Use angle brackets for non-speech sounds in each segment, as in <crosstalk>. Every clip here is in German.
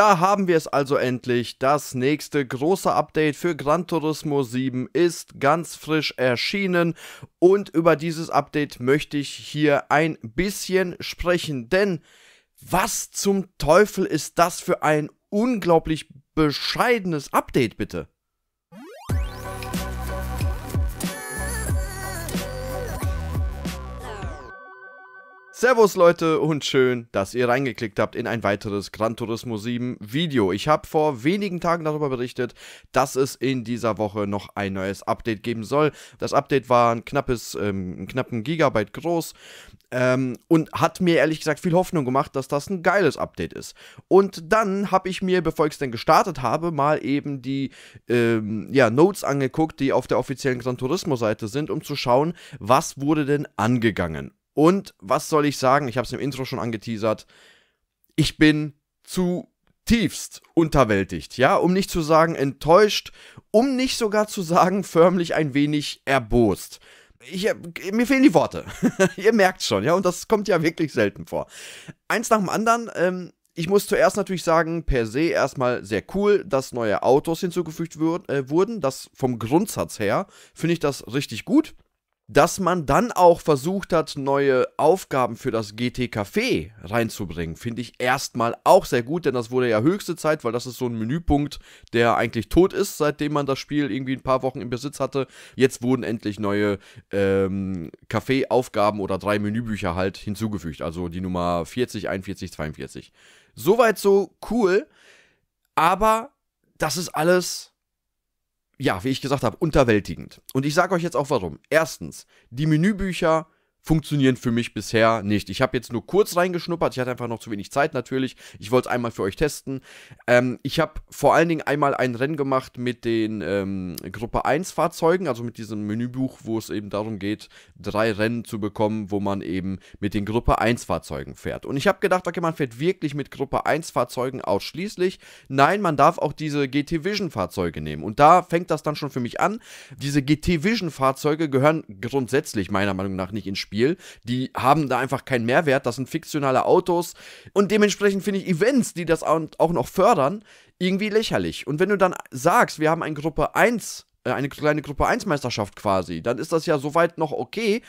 Da haben wir es also endlich. Das nächste große Update für Gran Turismo 7 ist ganz frisch erschienen und über dieses Update möchte ich hier ein bisschen sprechen, denn was zum Teufel ist das für ein unglaublich bescheidenes Update bitte? Servus Leute und schön, dass ihr reingeklickt habt in ein weiteres Gran Turismo 7 Video. Ich habe vor wenigen Tagen darüber berichtet, dass es in dieser Woche noch ein neues Update geben soll. Das Update war ein knappes, ähm, knappen Gigabyte groß ähm, und hat mir ehrlich gesagt viel Hoffnung gemacht, dass das ein geiles Update ist. Und dann habe ich mir, bevor ich es denn gestartet habe, mal eben die ähm, ja, Notes angeguckt, die auf der offiziellen Gran Turismo Seite sind, um zu schauen, was wurde denn angegangen. Und was soll ich sagen? Ich habe es im Intro schon angeteasert. Ich bin zutiefst unterwältigt, ja, um nicht zu sagen enttäuscht, um nicht sogar zu sagen förmlich ein wenig erbost. Ich, mir fehlen die Worte. <laughs> Ihr merkt schon, ja, und das kommt ja wirklich selten vor. Eins nach dem anderen, ähm, ich muss zuerst natürlich sagen, per se erstmal sehr cool, dass neue Autos hinzugefügt würd, äh, wurden. Das vom Grundsatz her finde ich das richtig gut dass man dann auch versucht hat, neue Aufgaben für das GT Café reinzubringen, finde ich erstmal auch sehr gut, denn das wurde ja höchste Zeit, weil das ist so ein Menüpunkt, der eigentlich tot ist, seitdem man das Spiel irgendwie ein paar Wochen im Besitz hatte. Jetzt wurden endlich neue ähm, Café-Aufgaben oder drei Menübücher halt hinzugefügt, also die Nummer 40, 41, 42. Soweit so cool, aber das ist alles ja, wie ich gesagt habe, unterwältigend. Und ich sage euch jetzt auch warum. Erstens, die Menübücher funktionieren für mich bisher nicht. Ich habe jetzt nur kurz reingeschnuppert, ich hatte einfach noch zu wenig Zeit natürlich. Ich wollte es einmal für euch testen. Ähm, ich habe vor allen Dingen einmal ein Rennen gemacht mit den ähm, Gruppe 1 Fahrzeugen, also mit diesem Menübuch, wo es eben darum geht, drei Rennen zu bekommen, wo man eben mit den Gruppe 1 Fahrzeugen fährt. Und ich habe gedacht, okay, man fährt wirklich mit Gruppe 1 Fahrzeugen ausschließlich. Nein, man darf auch diese GT Vision Fahrzeuge nehmen. Und da fängt das dann schon für mich an. Diese GT Vision Fahrzeuge gehören grundsätzlich meiner Meinung nach nicht ins Spiel Spiel. Die haben da einfach keinen Mehrwert. Das sind fiktionale Autos. Und dementsprechend finde ich Events, die das auch noch fördern, irgendwie lächerlich. Und wenn du dann sagst, wir haben eine Gruppe 1 äh, eine kleine Gruppe 1 Meisterschaft quasi, dann ist das ja soweit noch okay,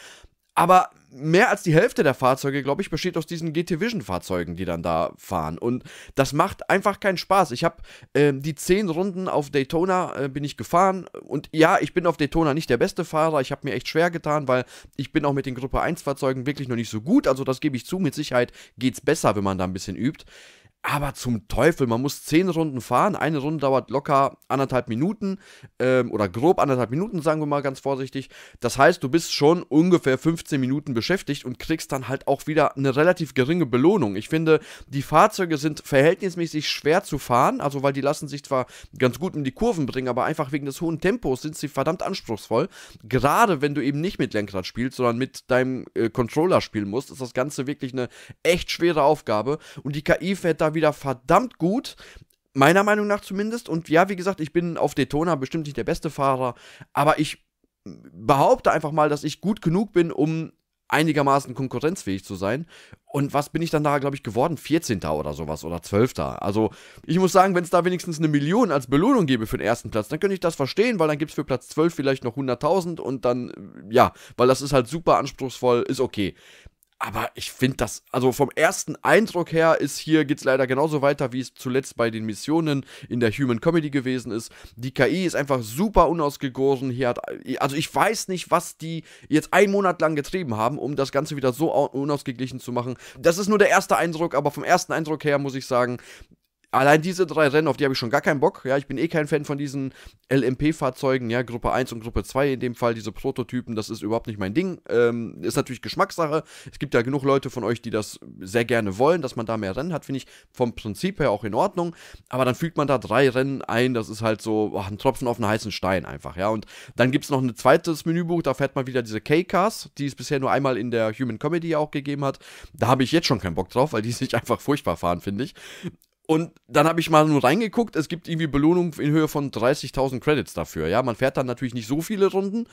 aber mehr als die Hälfte der Fahrzeuge, glaube ich, besteht aus diesen GT Vision Fahrzeugen, die dann da fahren. Und das macht einfach keinen Spaß. Ich habe ähm, die zehn Runden auf Daytona äh, bin ich gefahren. Und ja, ich bin auf Daytona nicht der beste Fahrer. Ich habe mir echt schwer getan, weil ich bin auch mit den Gruppe 1 Fahrzeugen wirklich noch nicht so gut. Also das gebe ich zu. Mit Sicherheit geht es besser, wenn man da ein bisschen übt. Aber zum Teufel, man muss zehn Runden fahren. Eine Runde dauert locker anderthalb Minuten ähm, oder grob anderthalb Minuten, sagen wir mal ganz vorsichtig. Das heißt, du bist schon ungefähr 15 Minuten beschäftigt und kriegst dann halt auch wieder eine relativ geringe Belohnung. Ich finde, die Fahrzeuge sind verhältnismäßig schwer zu fahren, also weil die lassen sich zwar ganz gut um die Kurven bringen, aber einfach wegen des hohen Tempos sind sie verdammt anspruchsvoll. Gerade wenn du eben nicht mit Lenkrad spielst, sondern mit deinem äh, Controller spielen musst, ist das Ganze wirklich eine echt schwere Aufgabe und die KI fährt da mal wieder verdammt gut. Meiner Meinung nach zumindest. Und ja, wie gesagt, ich bin auf Daytona bestimmt nicht der beste Fahrer, aber ich behaupte einfach mal, dass ich gut genug bin, um einigermaßen konkurrenzfähig zu sein. Und was bin ich dann da, glaube ich, geworden? 14. oder sowas oder 12. Also ich muss sagen, wenn es da wenigstens eine Million als Belohnung gäbe für den ersten Platz, dann könnte ich das verstehen, weil dann gibt es für Platz 12 vielleicht noch 100.000 und dann, ja, weil das ist halt super anspruchsvoll, ist okay aber ich finde das, also vom ersten Eindruck her ist hier, geht es leider genauso weiter, wie es zuletzt bei den Missionen in der Human Comedy gewesen ist. Die KI ist einfach super unausgegoren. Hier hat, also ich weiß nicht, was die jetzt einen Monat lang getrieben haben, um das Ganze wieder so unausgeglichen zu machen. Das ist nur der erste Eindruck, aber vom ersten Eindruck her muss ich sagen, allein diese drei Rennen, auf die habe ich schon gar keinen Bock. Ja, ich bin eh kein Fan von diesen LMP-Fahrzeugen, ja, Gruppe 1 und Gruppe 2 in dem Fall, diese Prototypen, das ist überhaupt nicht mein Ding. Ähm, ist natürlich Geschmackssache. Es gibt ja genug Leute von euch, die das sehr gerne wollen, dass man da mehr Rennen hat, finde ich vom Prinzip her auch in Ordnung. Aber dann fügt man da drei Rennen ein, das ist halt so ach, ein Tropfen auf einen heißen Stein einfach, ja. Und dann gibt es noch ein zweites Menübuch, da fährt man wieder diese K-Cars, die es bisher nur einmal in der Human Comedy auch gegeben hat. Da habe ich jetzt schon keinen Bock drauf, weil die sich <laughs> einfach furchtbar fahren, finde ich. Und dann habe ich mal nur reingeguckt, es gibt irgendwie Belohnungen in Höhe von 30.000 Credits dafür. Ja, man fährt dann natürlich nicht so viele Runden,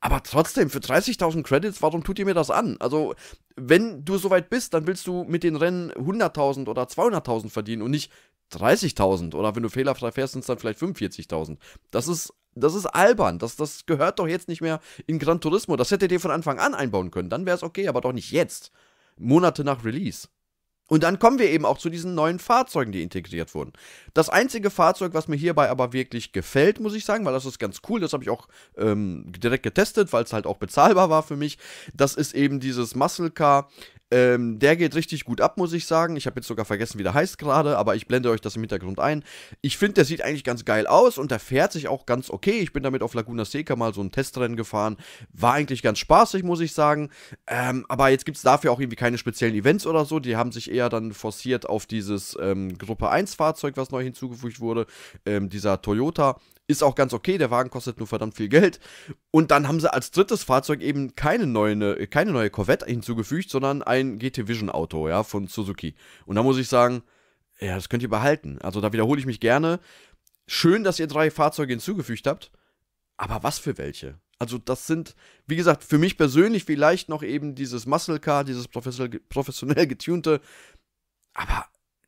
aber trotzdem, für 30.000 Credits, warum tut ihr mir das an? Also, wenn du soweit bist, dann willst du mit den Rennen 100.000 oder 200.000 verdienen und nicht 30.000 oder wenn du fehlerfrei fährst, sind es dann vielleicht 45.000. Das ist, das ist albern. Das, das gehört doch jetzt nicht mehr in Gran Turismo. Das hättet ihr von Anfang an einbauen können. Dann wäre es okay, aber doch nicht jetzt. Monate nach Release. Und dann kommen wir eben auch zu diesen neuen Fahrzeugen, die integriert wurden. Das einzige Fahrzeug, was mir hierbei aber wirklich gefällt, muss ich sagen, weil das ist ganz cool, das habe ich auch ähm, direkt getestet, weil es halt auch bezahlbar war für mich, das ist eben dieses Muscle Car ähm, der geht richtig gut ab, muss ich sagen. Ich habe jetzt sogar vergessen, wie der heißt gerade, aber ich blende euch das im Hintergrund ein. Ich finde, der sieht eigentlich ganz geil aus und der fährt sich auch ganz okay. Ich bin damit auf Laguna Seca mal so ein Testrennen gefahren. War eigentlich ganz spaßig, muss ich sagen. Ähm, aber jetzt gibt es dafür auch irgendwie keine speziellen Events oder so. Die haben sich eher dann forciert auf dieses ähm, Gruppe 1 Fahrzeug, was neu hinzugefügt wurde. Ähm, dieser Toyota ist auch ganz okay, der Wagen kostet nur verdammt viel Geld. Und dann haben sie als drittes Fahrzeug eben keine neue, äh, keine neue Corvette hinzugefügt, sondern ein GT Vision Auto, ja, von Suzuki. Und da muss ich sagen, ja, das könnt ihr behalten. Also da wiederhole ich mich gerne. Schön, dass ihr drei Fahrzeuge hinzugefügt habt, aber was für welche? Also das sind, wie gesagt, für mich persönlich vielleicht noch eben dieses Muscle Car, dieses professionell, professionell getunte, aber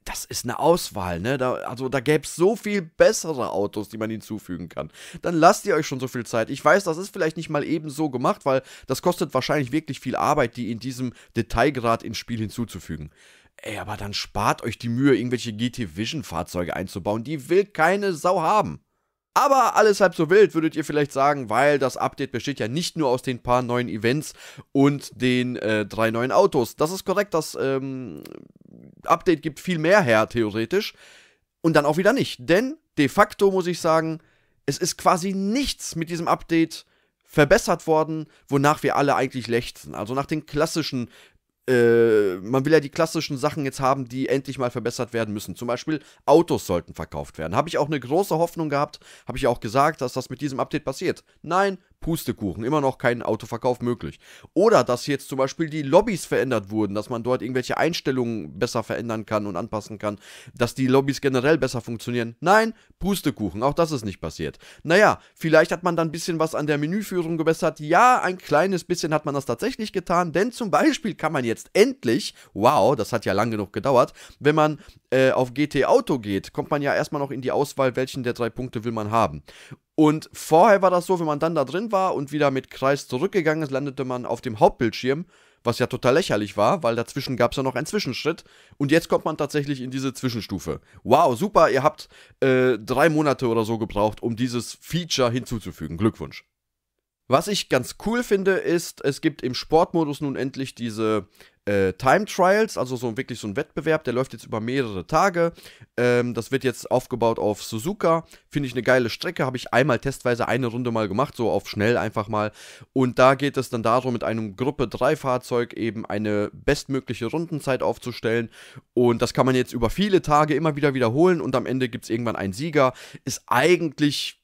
das ist eine Auswahl, ne? Da, also da gäbe es so viel bessere Autos, die man hinzufügen kann. Dann lasst ihr euch schon so viel Zeit. Ich weiß, das ist vielleicht nicht mal eben so gemacht, weil das kostet wahrscheinlich wirklich viel Arbeit, die in diesem Detailgrad ins Spiel hinzuzufügen. Ey, aber dann spart euch die Mühe, irgendwelche GT Vision Fahrzeuge einzubauen. Die will keine Sau haben. Aber alles halb so wild, würdet ihr vielleicht sagen, weil das Update besteht ja nicht nur aus den paar neuen Events und den äh, drei neuen Autos. Das ist korrekt, das ähm, Update gibt viel mehr her, theoretisch. Und dann auch wieder nicht. Denn de facto muss ich sagen, es ist quasi nichts mit diesem Update verbessert worden, wonach wir alle eigentlich lechzen. Also nach den klassischen äh, man will ja die klassischen Sachen jetzt haben, die endlich mal verbessert werden müssen. Zum Beispiel Autos sollten verkauft werden. Habe ich auch eine große Hoffnung gehabt, habe ich auch gesagt, dass das mit diesem Update passiert. Nein, Pustekuchen, immer noch kein Autoverkauf möglich. Oder dass jetzt zum Beispiel die Lobbys verändert wurden, dass man dort irgendwelche Einstellungen besser verändern kann und anpassen kann, dass die Lobbys generell besser funktionieren. Nein, Pustekuchen, auch das ist nicht passiert. Naja, vielleicht hat man dann ein bisschen was an der Menüführung gebessert. Ja, ein kleines bisschen hat man das tatsächlich getan, denn zum Beispiel kann man jetzt endlich, wow, das hat ja lang genug gedauert, wenn man äh, auf GT Auto geht, kommt man ja erstmal noch in die Auswahl, welchen der drei Punkte will man haben. Und vorher war das so, wenn man dann da drin war und wieder mit Kreis zurückgegangen ist, landete man auf dem Hauptbildschirm, was ja total lächerlich war, weil dazwischen gab es ja noch einen Zwischenschritt. Und jetzt kommt man tatsächlich in diese Zwischenstufe. Wow, super, ihr habt äh, drei Monate oder so gebraucht, um dieses Feature hinzuzufügen. Glückwunsch. Was ich ganz cool finde, ist, es gibt im Sportmodus nun endlich diese äh, Time Trials, also so wirklich so ein Wettbewerb, der läuft jetzt über mehrere Tage. Ähm, das wird jetzt aufgebaut auf Suzuka. Finde ich eine geile Strecke, habe ich einmal testweise eine Runde mal gemacht, so auf schnell einfach mal. Und da geht es dann darum, mit einem Gruppe 3 Fahrzeug eben eine bestmögliche Rundenzeit aufzustellen. Und das kann man jetzt über viele Tage immer wieder wiederholen und am Ende gibt es irgendwann einen Sieger. Ist eigentlich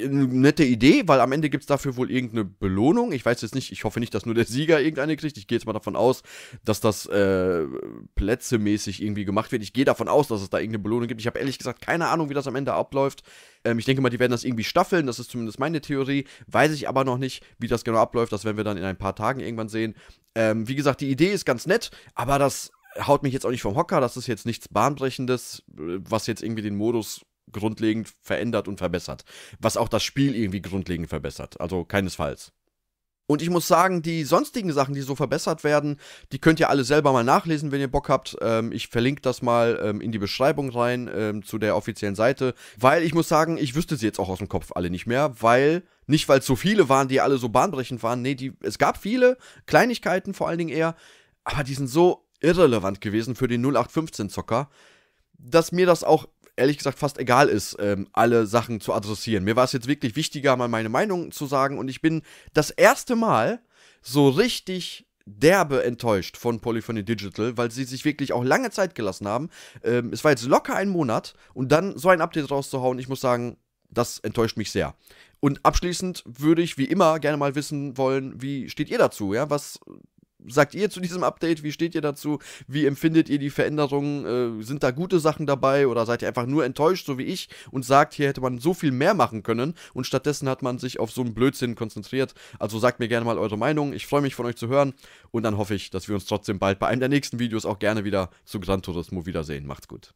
eine nette Idee, weil am Ende gibt es dafür wohl irgendeine Belohnung. Ich weiß jetzt nicht, ich hoffe nicht, dass nur der Sieger irgendeine kriegt. Ich gehe jetzt mal davon aus, dass das äh, plätzemäßig irgendwie gemacht wird. Ich gehe davon aus, dass es da irgendeine Belohnung gibt. Ich habe ehrlich gesagt keine Ahnung, wie das am Ende abläuft. Ähm, ich denke mal, die werden das irgendwie staffeln. Das ist zumindest meine Theorie. Weiß ich aber noch nicht, wie das genau abläuft. Das werden wir dann in ein paar Tagen irgendwann sehen. Ähm, wie gesagt, die Idee ist ganz nett, aber das haut mich jetzt auch nicht vom Hocker. Das ist jetzt nichts Bahnbrechendes, äh, was jetzt irgendwie den Modus grundlegend verändert und verbessert. Was auch das Spiel irgendwie grundlegend verbessert. Also keinesfalls. Und ich muss sagen, die sonstigen Sachen, die so verbessert werden, die könnt ihr alle selber mal nachlesen, wenn ihr Bock habt. Ähm, ich verlinke das mal ähm, in die Beschreibung rein ähm, zu der offiziellen Seite, weil ich muss sagen, ich wüsste sie jetzt auch aus dem Kopf alle nicht mehr, weil nicht weil es so viele waren, die alle so bahnbrechend waren. Nee, die, es gab viele Kleinigkeiten vor allen Dingen eher, aber die sind so irrelevant gewesen für den 0815 Zocker, dass mir das auch ehrlich gesagt fast egal ist, ähm, alle Sachen zu adressieren. Mir war es jetzt wirklich wichtiger, mal meine Meinung zu sagen und ich bin das erste Mal so richtig derbe enttäuscht von Polyphony Digital, weil sie sich wirklich auch lange Zeit gelassen haben. Ähm, es war jetzt locker ein Monat und dann so ein Update rauszuhauen, ich muss sagen, das enttäuscht mich sehr. Und abschließend würde ich wie immer gerne mal wissen wollen, wie steht ihr dazu? Ja? Was sagt ihr zu diesem Update? Wie steht ihr dazu? Wie empfindet ihr die Veränderungen? Äh, sind da gute Sachen dabei oder seid ihr einfach nur enttäuscht, so wie ich, und sagt, hier hätte man so viel mehr machen können und stattdessen hat man sich auf so einen Blödsinn konzentriert? Also sagt mir gerne mal eure Meinung. Ich freue mich von euch zu hören und dann hoffe ich, dass wir uns trotzdem bald bei einem der nächsten Videos auch gerne wieder zu Gran Turismo wiedersehen. Macht's gut.